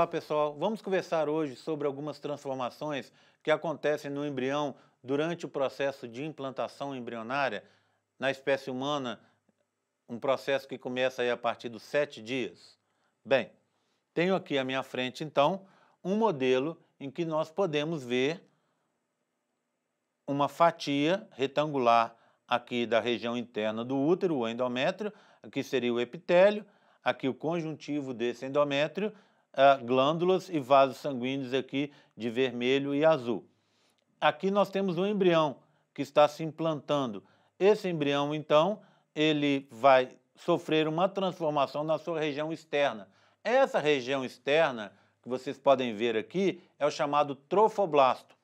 Olá pessoal, vamos conversar hoje sobre algumas transformações que acontecem no embrião durante o processo de implantação embrionária na espécie humana, um processo que começa a partir dos sete dias. Bem, tenho aqui à minha frente então um modelo em que nós podemos ver uma fatia retangular aqui da região interna do útero, o endométrio, aqui seria o epitélio, aqui o conjuntivo desse endométrio uh, glândulas e vasos sanguíneos aqui de vermelho e azul. Aqui nós temos um embrião que está se implantando. Esse embrião, então, ele vai sofrer uma transformação na sua região externa. Essa região externa, que vocês podem ver aqui, é o chamado trofoblasto.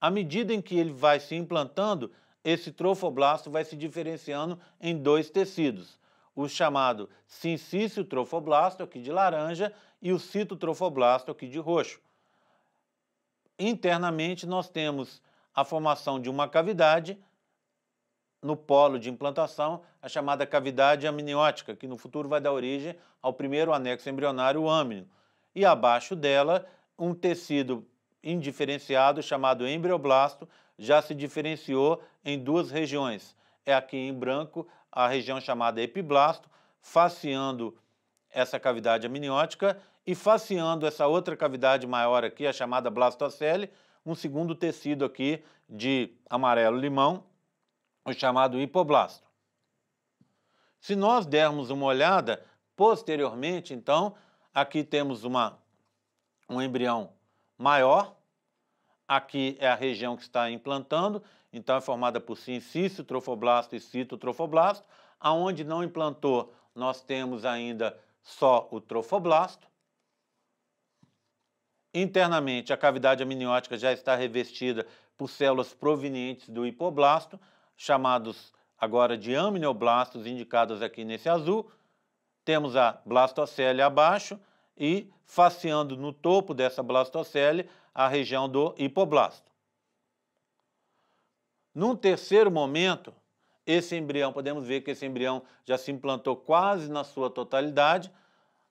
À medida em que ele vai se implantando, esse trofoblasto vai se diferenciando em dois tecidos. O chamado sincício trofoblasto, aqui de laranja, e o citotrofoblasto aqui de roxo. Internamente, nós temos a formação de uma cavidade no polo de implantação, a chamada cavidade amniótica, que no futuro vai dar origem ao primeiro anexo embrionário, o âmnio. E abaixo dela, um tecido indiferenciado chamado embrioblasto, já se diferenciou em duas regiões. É aqui em branco a região chamada epiblasto, faceando essa cavidade amniótica, e faceando essa outra cavidade maior aqui, a chamada blastocele, um segundo tecido aqui de amarelo-limão, o chamado hipoblasto. Se nós dermos uma olhada, posteriormente, então, aqui temos uma, um embrião maior, aqui é a região que está implantando, então é formada por sincício, trofoblasto e citotrofoblasto, aonde não implantou, nós temos ainda só o trofoblasto, Internamente, a cavidade amniótica já está revestida por células provenientes do hipoblasto, chamados agora de amnioblastos, indicados aqui nesse azul. Temos a blastocele abaixo e, faceando no topo dessa blastocele, a região do hipoblasto. Num terceiro momento, esse embrião, podemos ver que esse embrião já se implantou quase na sua totalidade,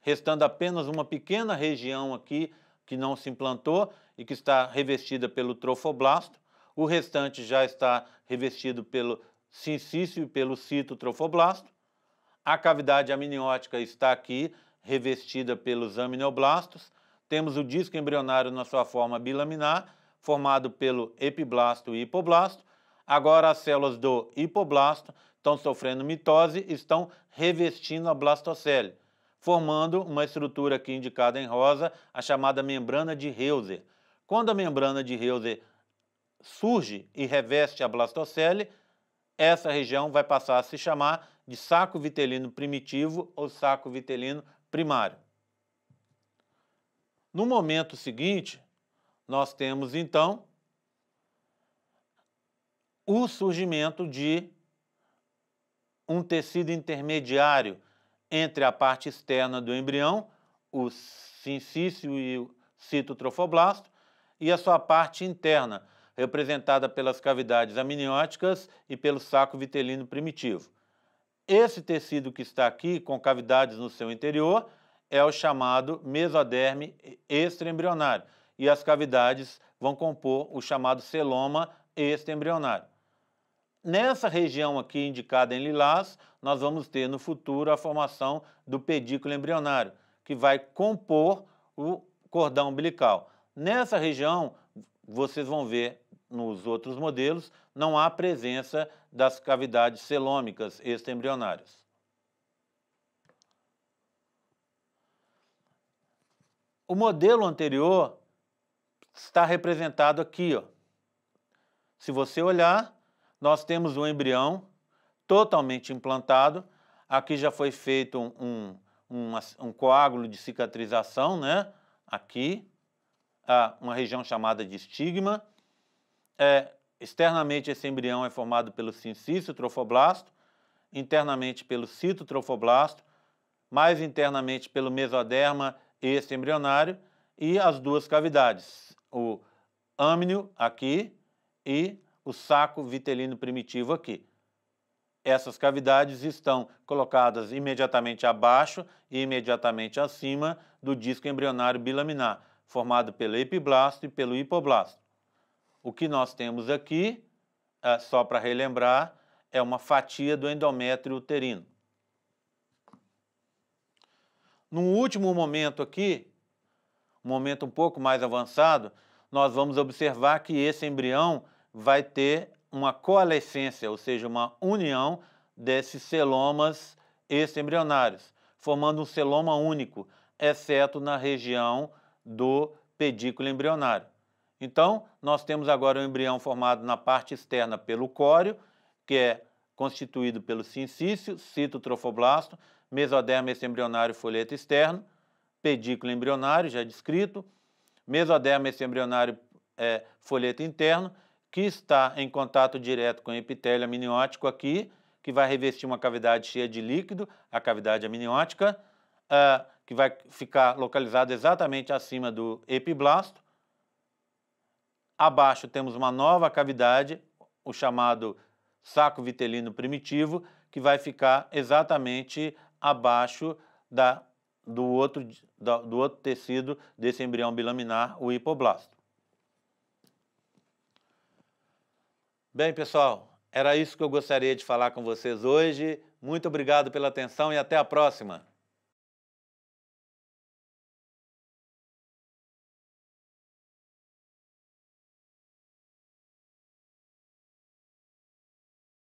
restando apenas uma pequena região aqui que não se implantou e que está revestida pelo trofoblasto, o restante já está revestido pelo sincício e pelo citotrofoblasto. A cavidade amniótica está aqui, revestida pelos aminoblastos. Temos o disco embrionário na sua forma bilaminar, formado pelo epiblasto e hipoblasto. Agora as células do hipoblasto estão sofrendo mitose e estão revestindo a blastocele formando uma estrutura aqui indicada em rosa, a chamada membrana de Heuser. Quando a membrana de Heuser surge e reveste a blastocele, essa região vai passar a se chamar de saco vitelino primitivo ou saco vitelino primário. No momento seguinte, nós temos então o surgimento de um tecido intermediário entre a parte externa do embrião, o sincício e o citotrofoblasto, e a sua parte interna, representada pelas cavidades amnióticas e pelo saco vitelino primitivo. Esse tecido que está aqui, com cavidades no seu interior, é o chamado mesoderme extraembrionário, e as cavidades vão compor o chamado celoma extraembrionário. Nessa região aqui indicada em lilás, nós vamos ter no futuro a formação do pedículo embrionário, que vai compor o cordão umbilical. Nessa região, vocês vão ver nos outros modelos, não há presença das cavidades celômicas extembrionárias. O modelo anterior está representado aqui. Ó. Se você olhar, nós temos um embrião totalmente implantado. Aqui já foi feito um, um, um coágulo de cicatrização, né? Aqui, uma região chamada de estigma. É, externamente, esse embrião é formado pelo sincício trofoblasto, internamente pelo citotrofoblasto, mais internamente pelo mesoderma esse embrionário e as duas cavidades, o âmnio aqui e o saco vitelino primitivo aqui. Essas cavidades estão colocadas imediatamente abaixo e imediatamente acima do disco embrionário bilaminar, formado pelo epiblasto e pelo hipoblasto. O que nós temos aqui, é, só para relembrar, é uma fatia do endométrio uterino. no último momento aqui, um momento um pouco mais avançado, nós vamos observar que esse embrião vai ter uma coalescência, ou seja, uma união desses celomas embrionários, formando um celoma único, exceto na região do pedículo embrionário. Então, nós temos agora um embrião formado na parte externa pelo córeo, que é constituído pelo sincício, citotrofoblasto, mesoderma embrionário folheto externo, pedículo embrionário, já descrito, mesoderma embrionário é, folheto interno que está em contato direto com o epitélio amniótico aqui, que vai revestir uma cavidade cheia de líquido, a cavidade amniótica, uh, que vai ficar localizada exatamente acima do epiblasto. Abaixo temos uma nova cavidade, o chamado saco vitelino primitivo, que vai ficar exatamente abaixo da, do, outro, do outro tecido desse embrião bilaminar, o hipoblasto. Bem, pessoal, era isso que eu gostaria de falar com vocês hoje. Muito obrigado pela atenção e até a próxima!